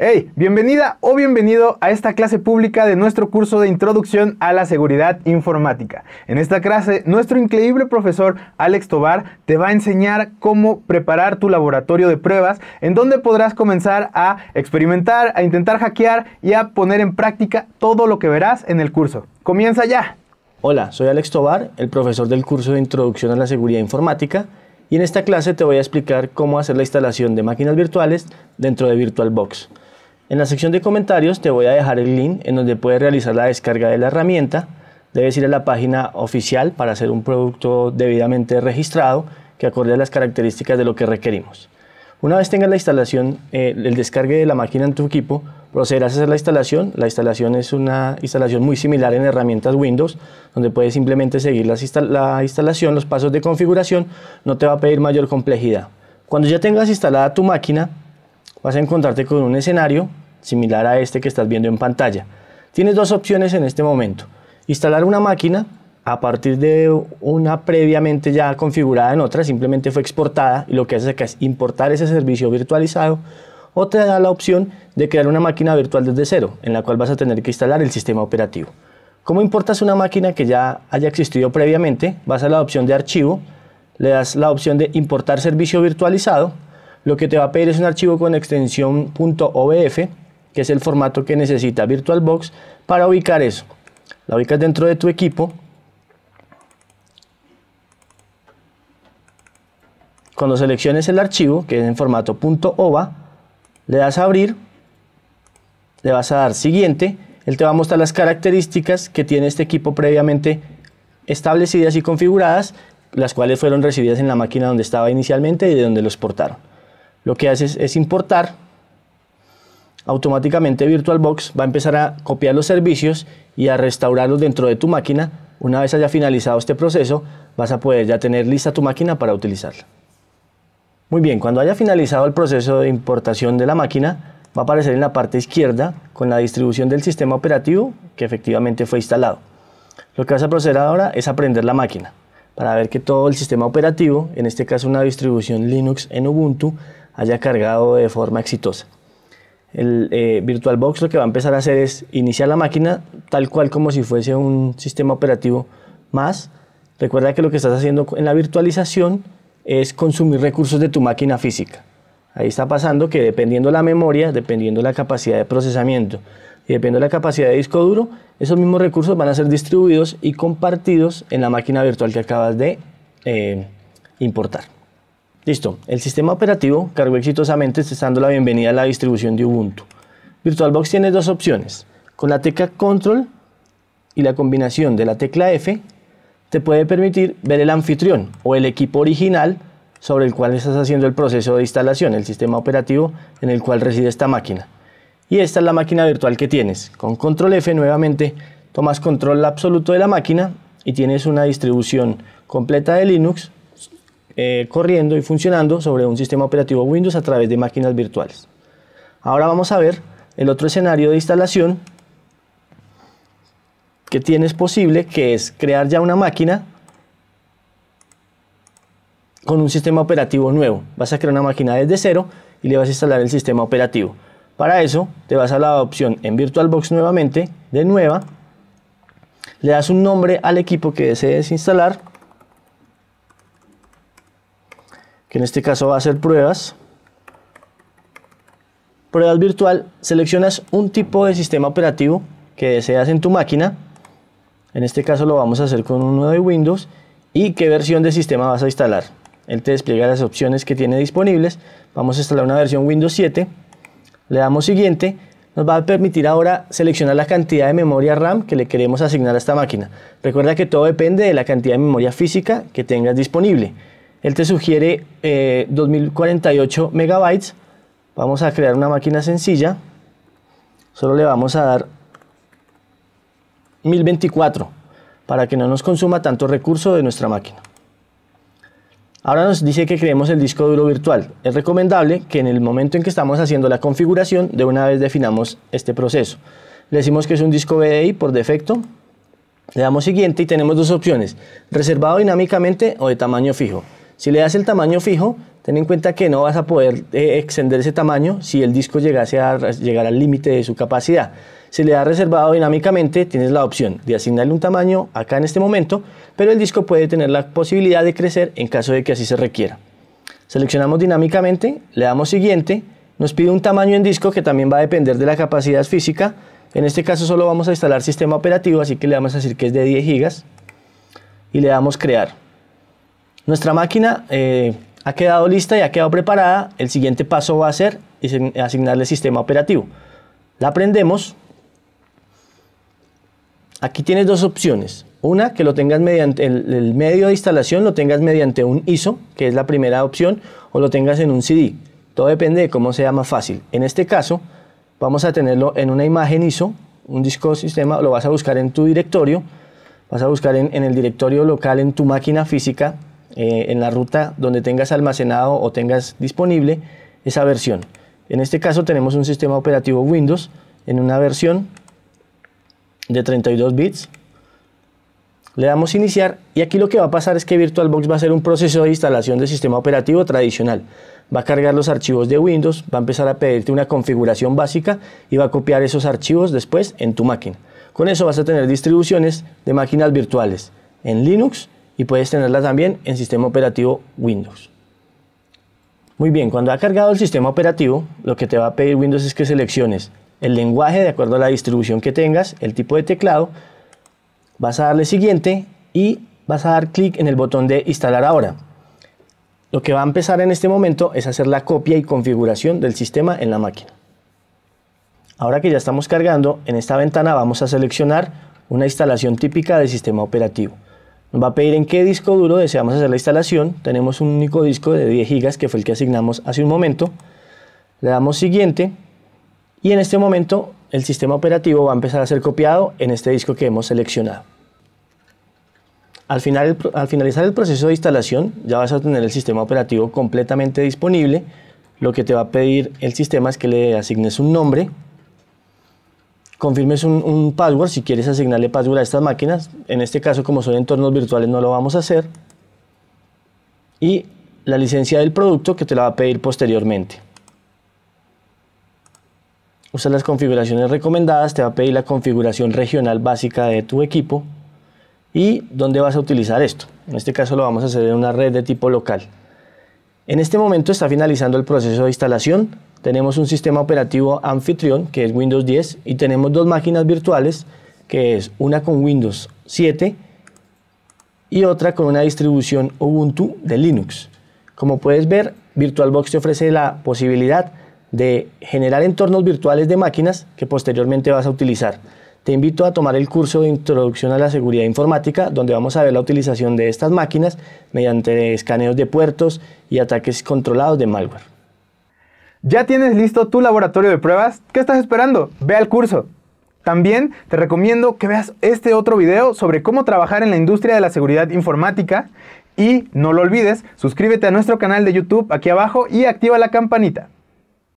Hey, bienvenida o bienvenido a esta clase pública de nuestro curso de Introducción a la Seguridad Informática. En esta clase, nuestro increíble profesor Alex Tobar te va a enseñar cómo preparar tu laboratorio de pruebas, en donde podrás comenzar a experimentar, a intentar hackear y a poner en práctica todo lo que verás en el curso. Comienza ya. Hola, soy Alex Tobar, el profesor del curso de Introducción a la Seguridad Informática. Y en esta clase te voy a explicar cómo hacer la instalación de máquinas virtuales dentro de VirtualBox. En la sección de comentarios te voy a dejar el link en donde puedes realizar la descarga de la herramienta. Debes ir a la página oficial para hacer un producto debidamente registrado que acorde a las características de lo que requerimos. Una vez tengas la instalación, eh, el descargue de la máquina en tu equipo, procederás a hacer la instalación. La instalación es una instalación muy similar en herramientas Windows, donde puedes simplemente seguir la instalación, los pasos de configuración, no te va a pedir mayor complejidad. Cuando ya tengas instalada tu máquina, vas a encontrarte con un escenario similar a este que estás viendo en pantalla. Tienes dos opciones en este momento. Instalar una máquina a partir de una previamente ya configurada en otra, simplemente fue exportada y lo que hace acá es importar ese servicio virtualizado o te da la opción de crear una máquina virtual desde cero, en la cual vas a tener que instalar el sistema operativo. ¿Cómo importas una máquina que ya haya existido previamente? Vas a la opción de archivo, le das la opción de importar servicio virtualizado lo que te va a pedir es un archivo con extensión .obf, que es el formato que necesita VirtualBox para ubicar eso. La ubicas dentro de tu equipo. Cuando selecciones el archivo, que es en formato .ova, le das a abrir, le vas a dar siguiente, él te va a mostrar las características que tiene este equipo previamente establecidas y configuradas, las cuales fueron recibidas en la máquina donde estaba inicialmente y de donde lo exportaron lo que haces es importar. Automáticamente VirtualBox va a empezar a copiar los servicios y a restaurarlos dentro de tu máquina. Una vez haya finalizado este proceso, vas a poder ya tener lista tu máquina para utilizarla. Muy bien, cuando haya finalizado el proceso de importación de la máquina, va a aparecer en la parte izquierda con la distribución del sistema operativo que efectivamente fue instalado. Lo que vas a proceder ahora es aprender la máquina para ver que todo el sistema operativo, en este caso una distribución Linux en Ubuntu, haya cargado de forma exitosa. El eh, VirtualBox lo que va a empezar a hacer es iniciar la máquina tal cual como si fuese un sistema operativo más. Recuerda que lo que estás haciendo en la virtualización es consumir recursos de tu máquina física. Ahí está pasando que dependiendo la memoria, dependiendo la capacidad de procesamiento y dependiendo la capacidad de disco duro, esos mismos recursos van a ser distribuidos y compartidos en la máquina virtual que acabas de eh, importar. Listo, el sistema operativo cargó exitosamente dando la bienvenida a la distribución de Ubuntu. VirtualBox tiene dos opciones. Con la tecla Control y la combinación de la tecla F te puede permitir ver el anfitrión o el equipo original sobre el cual estás haciendo el proceso de instalación, el sistema operativo en el cual reside esta máquina. Y esta es la máquina virtual que tienes. Con control F nuevamente tomas control absoluto de la máquina y tienes una distribución completa de Linux eh, corriendo y funcionando sobre un sistema operativo Windows a través de máquinas virtuales. Ahora vamos a ver el otro escenario de instalación que tienes posible, que es crear ya una máquina con un sistema operativo nuevo. Vas a crear una máquina desde cero y le vas a instalar el sistema operativo. Para eso te vas a la opción en VirtualBox nuevamente, de nueva, le das un nombre al equipo que desees instalar en este caso va a ser pruebas. Pruebas virtual, seleccionas un tipo de sistema operativo que deseas en tu máquina. En este caso lo vamos a hacer con uno de Windows. Y qué versión de sistema vas a instalar. Él te despliega las opciones que tiene disponibles. Vamos a instalar una versión Windows 7. Le damos siguiente. Nos va a permitir ahora seleccionar la cantidad de memoria RAM que le queremos asignar a esta máquina. Recuerda que todo depende de la cantidad de memoria física que tengas disponible. Él te sugiere 2048 eh, megabytes. Vamos a crear una máquina sencilla. Solo le vamos a dar 1024 para que no nos consuma tanto recurso de nuestra máquina. Ahora nos dice que creemos el disco duro virtual. Es recomendable que en el momento en que estamos haciendo la configuración, de una vez definamos este proceso. Le decimos que es un disco BDI por defecto. Le damos siguiente y tenemos dos opciones, reservado dinámicamente o de tamaño fijo. Si le das el tamaño fijo, ten en cuenta que no vas a poder eh, extender ese tamaño si el disco llegase a llegar al límite de su capacidad. Si le das reservado dinámicamente, tienes la opción de asignarle un tamaño acá en este momento, pero el disco puede tener la posibilidad de crecer en caso de que así se requiera. Seleccionamos dinámicamente, le damos siguiente, nos pide un tamaño en disco que también va a depender de la capacidad física. En este caso solo vamos a instalar sistema operativo, así que le vamos a decir que es de 10 GB y le damos crear. Nuestra máquina eh, ha quedado lista y ha quedado preparada. El siguiente paso va a ser asignarle sistema operativo. La prendemos. Aquí tienes dos opciones. Una, que lo tengas mediante el, medio de instalación, lo tengas mediante un ISO, que es la primera opción, o lo tengas en un CD. Todo depende de cómo sea más fácil. En este caso, vamos a tenerlo en una imagen ISO, un disco sistema, lo vas a buscar en tu directorio, vas a buscar en, en el directorio local en tu máquina física, eh, en la ruta donde tengas almacenado o tengas disponible esa versión. En este caso tenemos un sistema operativo Windows en una versión de 32 bits. Le damos iniciar y aquí lo que va a pasar es que VirtualBox va a hacer un proceso de instalación del sistema operativo tradicional. Va a cargar los archivos de Windows, va a empezar a pedirte una configuración básica y va a copiar esos archivos después en tu máquina. Con eso vas a tener distribuciones de máquinas virtuales en Linux y puedes tenerla también en sistema operativo Windows. Muy bien, cuando ha cargado el sistema operativo, lo que te va a pedir Windows es que selecciones el lenguaje de acuerdo a la distribución que tengas, el tipo de teclado, vas a darle siguiente y vas a dar clic en el botón de instalar ahora. Lo que va a empezar en este momento es hacer la copia y configuración del sistema en la máquina. Ahora que ya estamos cargando, en esta ventana vamos a seleccionar una instalación típica del sistema operativo. Nos va a pedir en qué disco duro deseamos hacer la instalación. Tenemos un único disco de 10 GB que fue el que asignamos hace un momento. Le damos siguiente y en este momento el sistema operativo va a empezar a ser copiado en este disco que hemos seleccionado. Al, final, al finalizar el proceso de instalación ya vas a tener el sistema operativo completamente disponible. Lo que te va a pedir el sistema es que le asignes un nombre confirmes un, password, si quieres asignarle password a estas máquinas, en este caso como son entornos virtuales no lo vamos a hacer, y la licencia del producto que te la va a pedir posteriormente. Usa las configuraciones recomendadas, te va a pedir la configuración regional básica de tu equipo y dónde vas a utilizar esto. En este caso lo vamos a hacer en una red de tipo local. En este momento está finalizando el proceso de instalación. Tenemos un sistema operativo anfitrión que es Windows 10 y tenemos dos máquinas virtuales que es una con Windows 7 y otra con una distribución Ubuntu de Linux. Como puedes ver, VirtualBox te ofrece la posibilidad de generar entornos virtuales de máquinas que posteriormente vas a utilizar te invito a tomar el curso de Introducción a la Seguridad Informática, donde vamos a ver la utilización de estas máquinas mediante escaneos de puertos y ataques controlados de malware. ¿Ya tienes listo tu laboratorio de pruebas? ¿Qué estás esperando? Ve al curso. También te recomiendo que veas este otro video sobre cómo trabajar en la industria de la seguridad informática y no lo olvides, suscríbete a nuestro canal de YouTube aquí abajo y activa la campanita.